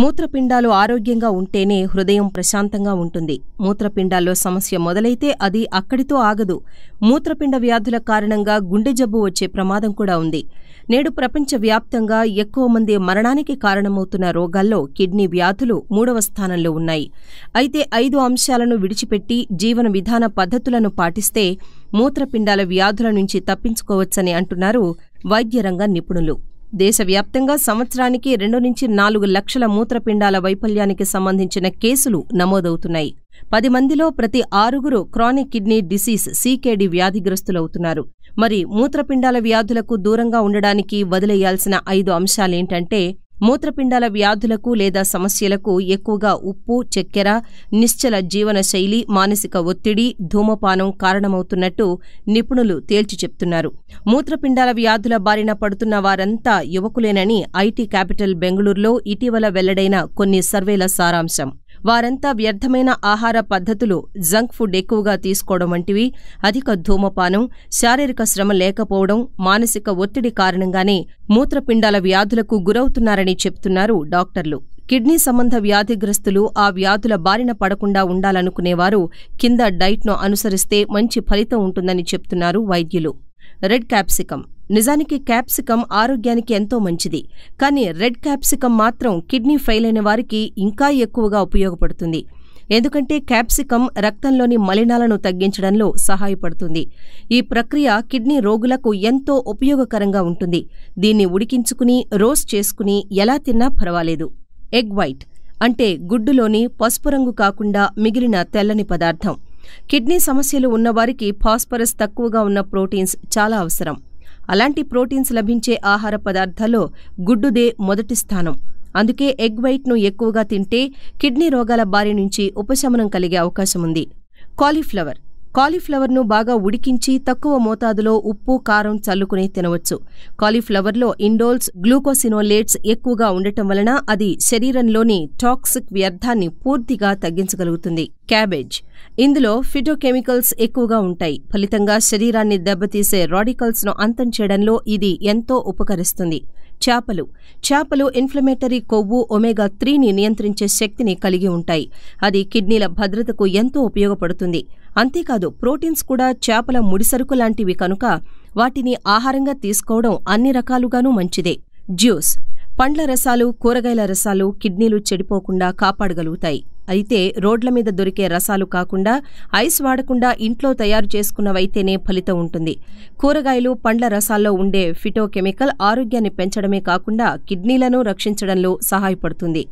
మూత్రపిండాలు ఆరోగ్యంగా ఉంటేనే హృదయం ప్రశాంతంగా ఉంటుంది మూత్రపిండాల్లో సమస్య మొదలైతే అది అక్కడితో ఆగదు మూత్రపిండ వ్యాధుల కారణంగా గుండె జబ్బు వచ్చే ప్రమాదం కూడా ఉంది నేడు ప్రపంచవ్యాప్తంగా ఎక్కువ మంది మరణానికి కారణమవుతున్న రోగాల్లో కిడ్నీ వ్యాధులు మూడవ స్థానంలో ఉన్నాయి అయితే ఐదు అంశాలను విడిచిపెట్టి జీవన విధాన పద్ధతులను పాటిస్తే మూత్రపిండాల వ్యాధుల నుంచి తప్పించుకోవచ్చని అంటున్నారు వైద్యరంగ నిపుణులు దేశవ్యాప్తంగా సంవత్సరానికి రెండు నుంచి నాలుగు లక్షల మూత్రపిండాల వైఫల్యానికి సంబంధించిన కేసులు నమోదవుతున్నాయి పది మందిలో ప్రతి ఆరుగురు క్రానిక్ కిడ్నీ డిసీజ్ సీకేడీ వ్యాధిగ్రస్తులవుతున్నారు మరి మూత్రపిండాల వ్యాధులకు దూరంగా ఉండడానికి వదిలేయాల్సిన ఐదు అంశాలేంటంటే మూత్రపిండాల వ్యాధులకు లేదా సమస్యలకు ఎక్కువగా ఉప్పు చక్కెర నిశ్చల జీవనశైలి మానసిక ఒత్తిడి ధూమపానం కారణమవుతున్నట్టు నిపుణులు తేల్చి చెప్తున్నారు మూత్రపిండాల వ్యాధుల బారిన పడుతున్న వారంతా యువకులేనని ఐటీ క్యాపిటల్ బెంగళూరులో ఇటీవల వెల్లడైన కొన్ని సర్వేల సారాంశం వారంతా వ్యర్థమైన ఆహార పద్ధతులు జంక్ ఫుడ్ ఎక్కువగా తీసుకోవడం వంటివి అధిక ధూమపానం శారీరక శ్రమ లేకపోవడం మానసిక ఒత్తిడి కారణంగానే మూత్రపిండాల వ్యాధులకు గురవుతున్నారని చెప్తున్నారు డాక్టర్లు కిడ్నీ సంబంధ వ్యాధిగ్రస్తులు ఆ వ్యాధుల బారిన పడకుండా ఉండాలనుకునేవారు కింద డైట్ను అనుసరిస్తే మంచి ఫలితం ఉంటుందని చెప్తున్నారు వైద్యులు రెడ్ క్యాప్సికం నిజానికి క్యాప్సికం ఆరోగ్యానికి ఎంతో మంచిది కానీ రెడ్ క్యాప్సికం మాత్రం కిడ్నీ ఫెయిల్ అయిన వారికి ఇంకా ఎక్కువగా ఉపయోగపడుతుంది ఎందుకంటే క్యాప్సికం రక్తంలోని మలినాలను తగ్గించడంలో సహాయపడుతుంది ఈ ప్రక్రియ కిడ్నీ రోగులకు ఎంతో ఉపయోగకరంగా ఉంటుంది దీన్ని ఉడికించుకుని రోస్ట్ చేసుకుని ఎలా తిన్నా పర్వాలేదు ఎగ్ వైట్ అంటే గుడ్డులోని పసుపు రంగు కాకుండా మిగిలిన తెల్లని పదార్థం కిడ్నీ సమస్యలు ఉన్నవారికి ఫాస్ఫరస్ తక్కువగా ఉన్న ప్రోటీన్స్ చాలా అవసరం అలాంటి ప్రోటీన్స్ లభించే ఆహార పదార్థాల్లో గుడ్డుదే మొదటి స్థానం అందుకే ఎగ్ వైట్ను ఎక్కువగా తింటే కిడ్నీ రోగాల బారి నుంచి ఉపశమనం కలిగే అవకాశం ఉంది కాలీఫ్లవర్ కాలీఫ్లవర్ను బాగా ఉడికించి తక్కువ మోతాదులో ఉప్పు కారం చల్లుకుని తినవచ్చు కాలీఫ్లవర్లో ఇండోల్స్ గ్లూకోసినోలేట్స్ ఎక్కువగా ఉండటం వలన అది శరీరంలోని టాక్సిక్ వ్యర్థాన్ని పూర్తిగా తగ్గించగలుగుతుంది క్యాబేజ్ ఇందులో ఫిటోకెమికల్స్ ఎక్కువగా ఉంటాయి ఫలితంగా శరీరాన్ని దెబ్బతీసే రాడికల్స్ను అంతం చేయడంలో ఇది ఎంతో ఉపకరిస్తుంది చేపలు చేపలు ఇన్ఫ్లమేటరీ కొవ్వు ఒమేగా త్రీని నియంత్రించే శక్తిని కలిగి ఉంటాయి అది కిడ్నీల భద్రతకు ఎంతో ఉపయోగపడుతుంది అంతేకాదు ప్రోటీన్స్ కూడా చేపల ముడిసరుకు లాంటివి కనుక వాటిని ఆహారంగా తీసుకోవడం అన్ని రకాలుగానూ మంచిదే జ్యూస్ పండ్ల రసాలు కూరగాయల రసాలు కిడ్నీలు చెడిపోకుండా కాపాడగలుగుతాయి అయితే రోడ్ల మీద దొరికే రసాలు కాకుండా ఐస్ వాడకుండా ఇంట్లో తయారు చేసుకున్నవైతేనే ఫలితం ఉంటుంది కూరగాయలు పండ్ల రసాల్లో ఉండే ఫిటోకెమికల్ ఆరోగ్యాన్ని పెంచడమే కాకుండా కిడ్నీలను రక్షించడంలో సహాయపడుతుంది